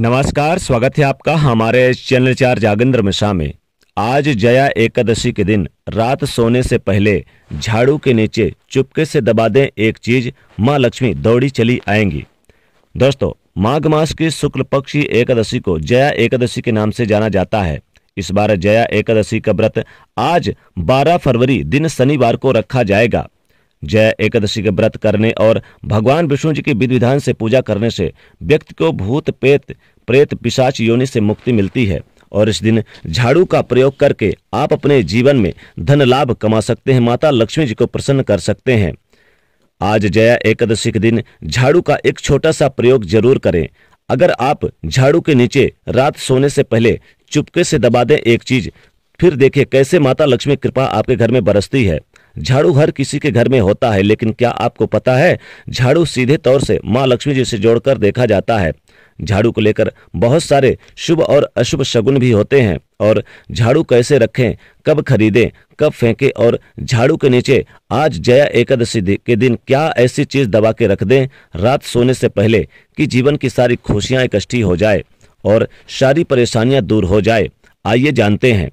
नमस्कार स्वागत है आपका हमारे चैनल चार जागेंद्र मिश्रा में आज जया एकादशी के दिन रात सोने से पहले झाड़ू के नीचे चुपके से दबा दें एक चीज माँ लक्ष्मी दौड़ी चली आएंगी दोस्तों माघ मास की शुक्ल पक्षी एकादशी को जया एकादशी के नाम से जाना जाता है इस बार जया एकादशी का व्रत आज 12 फरवरी दिन शनिवार को रखा जाएगा जय एकादशी के व्रत करने और भगवान विष्णु जी की विधि विधान से पूजा करने से व्यक्ति को भूत पेत प्रेत पिशाच योनि से मुक्ति मिलती है और इस दिन झाड़ू का प्रयोग करके आप अपने जीवन में धन लाभ कमा सकते हैं माता लक्ष्मी जी को प्रसन्न कर सकते हैं आज जया एकादशी के दिन झाड़ू का एक छोटा सा प्रयोग जरूर करें अगर आप झाड़ू के नीचे रात सोने से पहले चुपके से दबा दें एक चीज फिर देखें कैसे माता लक्ष्मी कृपा आपके घर में बरसती है झाड़ू हर किसी के घर में होता है लेकिन क्या आपको पता है झाड़ू सीधे तौर से माँ लक्ष्मी जी से जोड़कर देखा जाता है झाड़ू को लेकर बहुत सारे शुभ और अशुभ शगुन भी होते हैं और झाड़ू कैसे रखें कब खरीदें कब फेंके और झाड़ू के नीचे आज जया एकादशी के दिन क्या ऐसी चीज दबा के रख दें रात सोने से पहले कि जीवन की सारी खुशियां इकट्ठी हो जाए और सारी परेशानियां दूर हो जाए आइए जानते हैं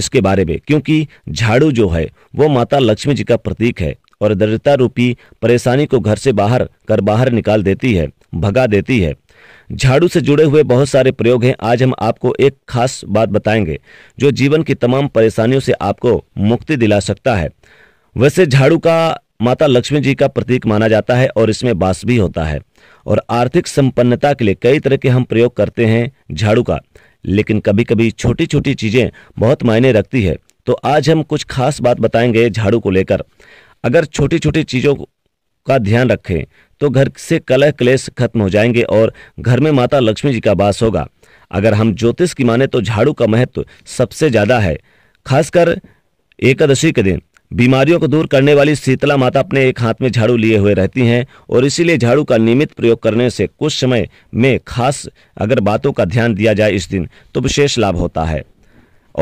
इसके बारे में क्योंकि झाड़ू जो है वो माता लक्ष्मी जी का प्रतीक है और दरिद्रता रूपी परेशानी को घर से बाहर कर बाहर निकाल देती है भगा देती है झाड़ू से जुड़े हुए बहुत सारे प्रयोग हैं आज हम आपको एक खास बात बताएंगे जो जीवन की तमाम परेशानियों से आपको मुक्ति दिला सकता है वैसे झाड़ू का माता लक्ष्मी जी का प्रतीक माना जाता है और इसमें बास भी होता है और आर्थिक संपन्नता के लिए कई तरह के हम प्रयोग करते हैं झाड़ू का लेकिन कभी कभी छोटी छोटी चीज़ें बहुत मायने रखती है तो आज हम कुछ खास बात बताएंगे झाड़ू को लेकर अगर छोटी छोटी चीज़ों का ध्यान रखें तो घर से कलह क्लेश खत्म हो जाएंगे और घर में माता लक्ष्मी जी का वास होगा अगर हम ज्योतिष की माने तो झाड़ू का महत्व सबसे ज़्यादा है खासकर एकादशी के दिन बीमारियों को दूर करने वाली शीतला माता अपने एक हाथ में झाड़ू लिए हुए रहती हैं और इसीलिए झाड़ू का नियमित प्रयोग करने से कुछ समय में खास अगर बातों का ध्यान दिया जाए इस दिन तो विशेष लाभ होता है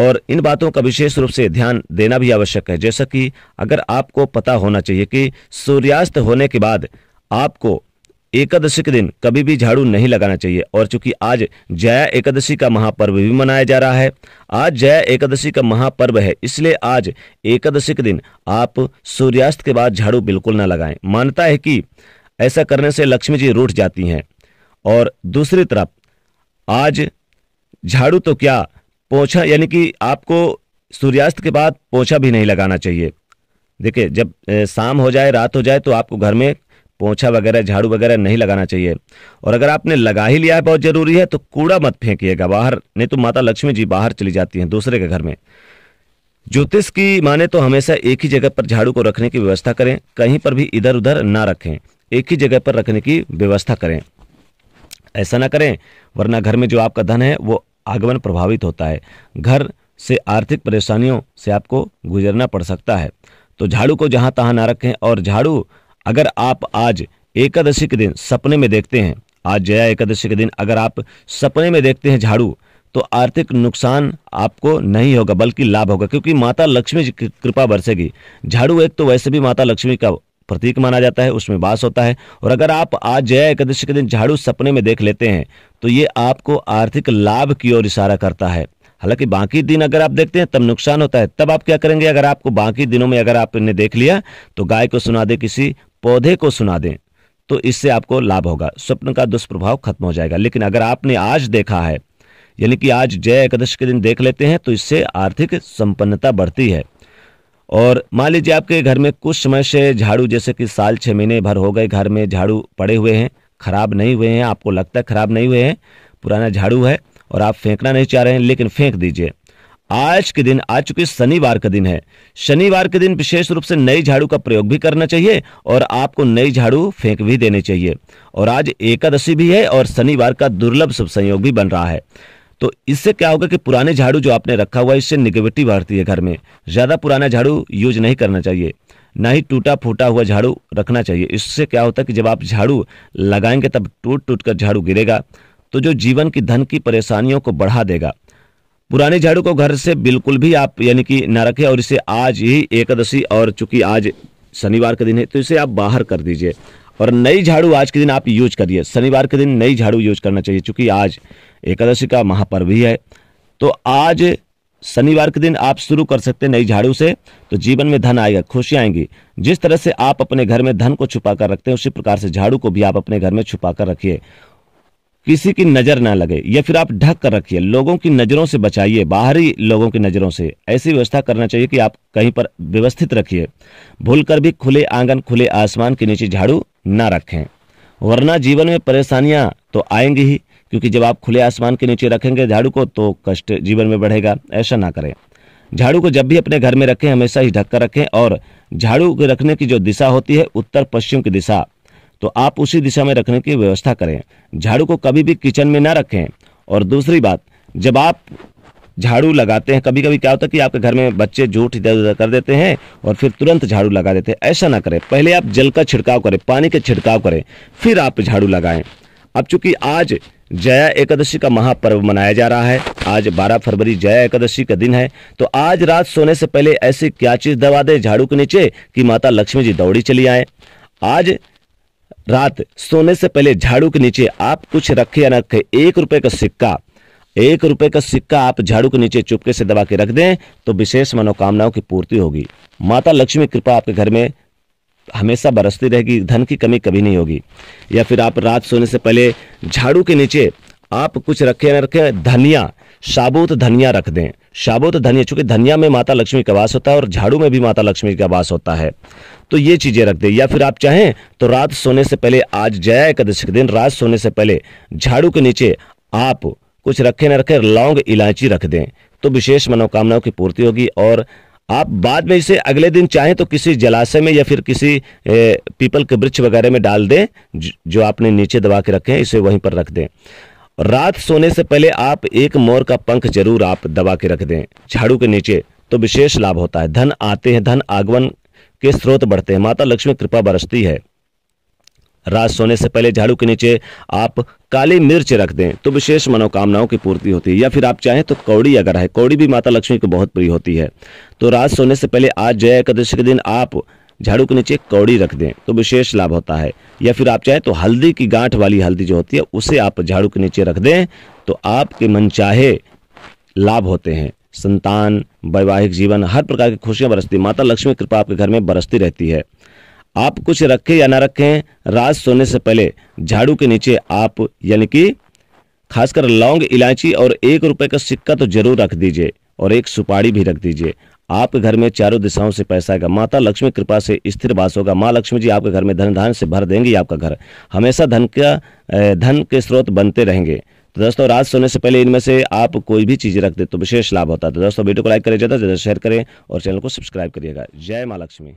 और इन बातों का विशेष रूप से ध्यान देना भी आवश्यक है जैसा कि अगर आपको पता होना चाहिए कि सूर्यास्त होने के बाद आपको एकादशी के दिन कभी भी झाड़ू नहीं लगाना चाहिए और चूंकि आज जया एकादशी का महापर्व भी मनाया जा रहा है आज जया एकादशी का महापर्व है इसलिए आज एकादशी के दिन आप सूर्यास्त के बाद झाड़ू बिल्कुल ना लगाएं मानता है कि ऐसा करने से लक्ष्मी जी रूठ जाती हैं और दूसरी तरफ आज झाड़ू तो क्या पोछा यानी कि आपको सूर्यास्त के बाद पोछा भी नहीं लगाना चाहिए देखिए जब शाम हो जाए रात हो जाए तो आपको घर में पोछा वगैरह झाड़ू वगैरह नहीं लगाना चाहिए और अगर आपने लगा ही लिया है बहुत ज़रूरी है तो कूड़ा मत फेंकिएगा बाहर नहीं तो माता लक्ष्मी जी बाहर चली जाती हैं दूसरे के घर में ज्योतिष की माने तो हमेशा एक ही जगह पर झाड़ू को रखने की व्यवस्था करें कहीं पर भी इधर उधर ना रखें एक ही जगह पर रखने की व्यवस्था करें ऐसा ना करें वरना घर में जो आपका धन है वो आगमन प्रभावित होता है घर से आर्थिक परेशानियों से आपको गुजरना पड़ सकता है तो झाड़ू को जहां तहां ना रखें और झाड़ू अगर आप आज एकादशी के दिन सपने में देखते हैं आज जया एकादशी के दिन अगर आप सपने में देखते हैं झाड़ू तो आर्थिक नुकसान आपको नहीं होगा बल्कि लाभ होगा क्योंकि माता लक्ष्मी की कृपा बरसेगी झाड़ू एक तो वैसे भी माता लक्ष्मी का प्रतीक माना जाता है उसमें वास होता है और अगर आप आज जया एकादशी के दिन झाड़ू सपने में देख लेते हैं तो ये आपको आर्थिक लाभ की ओर इशारा करता है हालांकि बाकी दिन अगर आप देखते हैं तब नुकसान होता है तब आप क्या करेंगे अगर आपको बाकी दिनों में अगर आपने देख लिया तो गाय को सुना दे किसी पौधे को सुना दें तो इससे आपको लाभ होगा स्वप्न का दुष्प्रभाव खत्म हो जाएगा लेकिन अगर आपने आज देखा है यानी कि आज जय एकादश के दिन देख लेते हैं तो इससे आर्थिक संपन्नता बढ़ती है और मान लीजिए आपके घर में कुछ समय से झाड़ू जैसे कि साल छः महीने भर हो गए घर में झाड़ू पड़े हुए हैं खराब नहीं हुए हैं आपको लगता है खराब नहीं हुए हैं पुराना झाड़ू है और आप फेंकना नहीं चाह रहे हैं लेकिन फेंक दीजिए आज के दिन आज चुके शनिवार का दिन है शनिवार के दिन विशेष रूप से नई झाड़ू का प्रयोग भी करना चाहिए और आपको नई झाड़ू फेंक भी देनी चाहिए और आज एकादशी भी है और शनिवार का दुर्लभ शुभ संयोग भी बन रहा है तो इससे क्या होगा कि पुराने झाड़ू जो आपने रखा हुआ है इससे निगेटिव बढ़ती है घर में ज़्यादा पुराना झाड़ू यूज नहीं करना चाहिए ना ही टूटा फूटा हुआ झाड़ू रखना चाहिए इससे क्या होता है कि जब आप झाड़ू लगाएंगे तब टूट टूट कर झाड़ू गिरेगा तो जो जीवन की धन की परेशानियों को बढ़ा देगा पुराने झाड़ू को घर से बिल्कुल भी आप यानी कि न रखें और इसे आज ही एकादशी और चूंकि आज शनिवार का दिन है तो इसे आप बाहर कर दीजिए और नई झाड़ू आज के दिन आप यूज करिए शनिवार के दिन नई झाड़ू यूज करना चाहिए चूंकि आज एकादशी का महापर्व ही है तो आज शनिवार के दिन आप शुरू कर सकते हैं नई झाड़ू से तो जीवन में धन आएगा खुशी आएंगी जिस तरह से आप अपने घर में धन को छुपा कर रखते हैं उसी प्रकार से झाड़ू को भी आप अपने घर में छुपा कर रखिए किसी की नजर ना लगे या फिर आप ढक कर रखिए लोगों की नजरों से बचाइए बाहरी लोगों की नजरों से ऐसी व्यवस्था करना चाहिए कि आप कहीं पर व्यवस्थित रखिए भूल भी खुले आंगन खुले आसमान के नीचे झाड़ू ना रखें वरना जीवन में परेशानियां तो आएंगी ही क्योंकि जब आप खुले आसमान के नीचे रखेंगे झाड़ू को तो कष्ट जीवन में बढ़ेगा ऐसा ना करें झाड़ू को जब भी अपने घर में रखें हमेशा ही ढक कर रखें और झाड़ू रखने की जो दिशा होती है उत्तर पश्चिम की दिशा तो आप उसी दिशा में रखने की व्यवस्था करें झाड़ू को कभी भी किचन में ना रखें और दूसरी बात जब आप झाड़ू लगाते हैं कभी कभी क्या होता है कि आपके घर में बच्चे झूठ इधर उधर कर देते हैं और फिर तुरंत झाड़ू लगा देते हैं ऐसा ना करें पहले आप जल का छिड़काव करें पानी का छिड़काव करें फिर आप झाड़ू लगाएं अब चूंकि आज जया एकादशी का महापर्व मनाया जा रहा है आज 12 फरवरी जया एकादशी का दिन है तो आज रात सोने से पहले ऐसी क्या चीज दबा दे झाड़ू के नीचे कि माता लक्ष्मी जी दौड़ी चली आए आज रात सोने से पहले झाड़ू के नीचे आप कुछ रखे या न रखे एक रुपए का सिक्का एक रुपए का सिक्का आप झाड़ू के नीचे चुपके से दबा के रख दें तो विशेष मनोकामनाओं की पूर्ति होगी माता लक्ष्मी कृपा आपके घर में हमेशा बरसती रहेगी धन की कमी कभी नहीं होगी या फिर आप रात सोने से पहले झाड़ू के नीचे आप कुछ रखे न रखे धनिया साबुत धनिया रख दें साबुत धनिया चूंकि धनिया में माता लक्ष्मी का वास होता है और झाड़ू में भी माता लक्ष्मी का वास होता है तो ये चीज़ें रख दें या फिर आप चाहें तो रात सोने से पहले आज जया एकादशी के दिन रात सोने से पहले झाड़ू के नीचे आप कुछ रखे न रखे लौंग इलायची रख दें तो विशेष मनोकामनाओं की पूर्ति होगी और आप बाद में इसे अगले दिन चाहें तो किसी जलाशय में या फिर किसी पीपल के वृक्ष वगैरह में डाल दें जो आपने नीचे दबा के रखे हैं इसे वहीं पर रख दें रात सोने से पहले आप एक मोर का पंख जरूर आप दबा के रख दें झाड़ू के नीचे तो विशेष लाभ होता है धन आते हैं धन आगमन के स्रोत बढ़ते हैं माता लक्ष्मी कृपा बरसती है रात सोने से पहले झाड़ू के नीचे आप काली मिर्च रख दें तो विशेष मनोकामनाओं की पूर्ति होती है या फिर आप चाहें तो कौड़ी अगर है कौड़ी भी माता लक्ष्मी को बहुत प्रिय होती है तो रात सोने से पहले आज जया एकादशी के दिन आप झाड़ू के नीचे कौड़ी रख दें तो विशेष लाभ होता है या फिर आप चाहें तो हल्दी की गांठ वाली हल्दी जो होती है उसे आप झाड़ू के नीचे रख दें तो आपके मन चाहे लाभ होते हैं संतान वैवाहिक जीवन हर प्रकार की खुशियां बरसती माता लक्ष्मी कृपा आपके घर में बरसती रहती है आप कुछ रखें या ना रखें रात सोने से पहले झाड़ू के नीचे आप यानी कि खासकर लौंग इलायची और एक रुपए का सिक्का तो जरूर रख दीजिए और एक सुपारी भी रख दीजिए आपके घर में चारों दिशाओं से पैसा आएगा माता लक्ष्मी कृपा से स्थिर वास होगा माँ लक्ष्मी जी आपके घर में धन धान से भर देंगी आपका घर हमेशा धन का धन के स्रोत बनते रहेंगे तो दोस्तों रात सोने से पहले इनमें से आप कोई भी चीज़ रख दे तो विशेष लाभ होता है तो दोस्तों वीडियो को लाइक करें ज़्यादा से ज़्यादा शेयर करें और चैनल को सब्सक्राइब करिएगा जय माँ लक्ष्मी